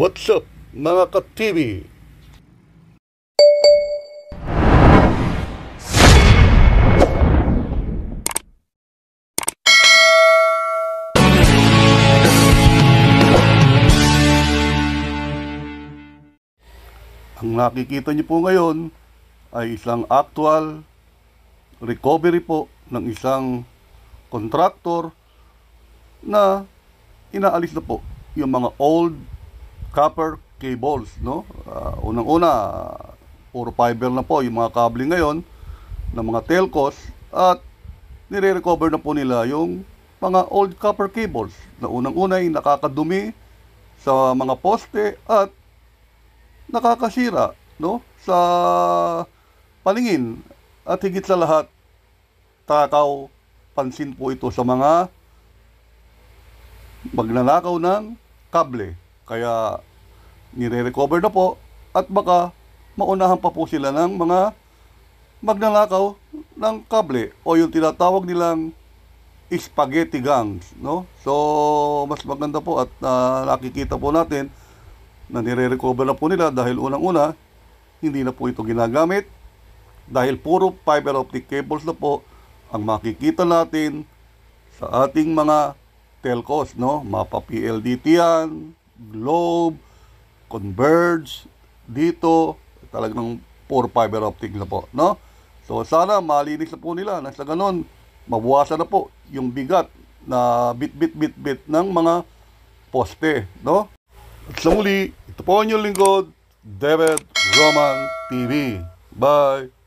What's up mga ka-TV? Ang nakikita niyo po ngayon ay isang actual recovery po ng isang contractor na inaalis na po yung mga old copper cables, no? Uh, unang-una, puro fiber na po yung mga kable ngayon ng mga telcos at nire-recover na po nila yung mga old copper cables na unang una ay nakakadumi sa mga poste at nakakasira no sa paningin at higit sa lahat takaw pansin po ito sa mga magnanakaw ng kable kaya nire-recover na po at baka maunahan pa po sila ng mga magnanakaw ng kable o yung tinatawag nilang spaghetti gangs, no? So, mas maganda po at uh, nakikita po natin na nire-recover na po nila dahil unang-una, hindi na po ito ginagamit dahil puro fiber optic cables na po ang makikita natin sa ating mga telcos, no? Mapa PLDT yan, Globe, converge dito, talagang poor fiber optic na po, no? So sana malinis na po nila na sa ganun mabuwasan na po yung bigat na bit bit bit bit ng mga poste, no? At sa muli, ito po ang inyong lingkod, David Roman TV. Bye!